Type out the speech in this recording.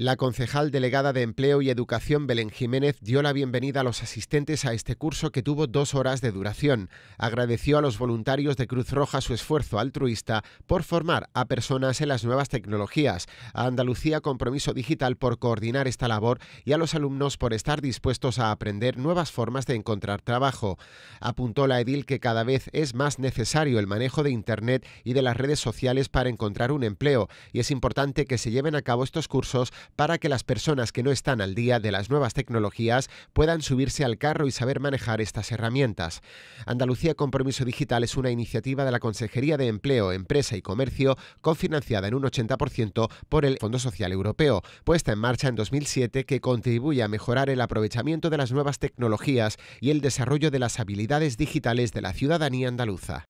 La concejal delegada de Empleo y Educación Belén Jiménez dio la bienvenida a los asistentes a este curso que tuvo dos horas de duración. Agradeció a los voluntarios de Cruz Roja su esfuerzo altruista por formar a personas en las nuevas tecnologías, a Andalucía Compromiso Digital por coordinar esta labor y a los alumnos por estar dispuestos a aprender nuevas formas de encontrar trabajo. Apuntó la edil que cada vez es más necesario el manejo de Internet y de las redes sociales para encontrar un empleo y es importante que se lleven a cabo estos cursos para que las personas que no están al día de las nuevas tecnologías puedan subirse al carro y saber manejar estas herramientas. Andalucía Compromiso Digital es una iniciativa de la Consejería de Empleo, Empresa y Comercio, cofinanciada en un 80% por el Fondo Social Europeo, puesta en marcha en 2007 que contribuye a mejorar el aprovechamiento de las nuevas tecnologías y el desarrollo de las habilidades digitales de la ciudadanía andaluza.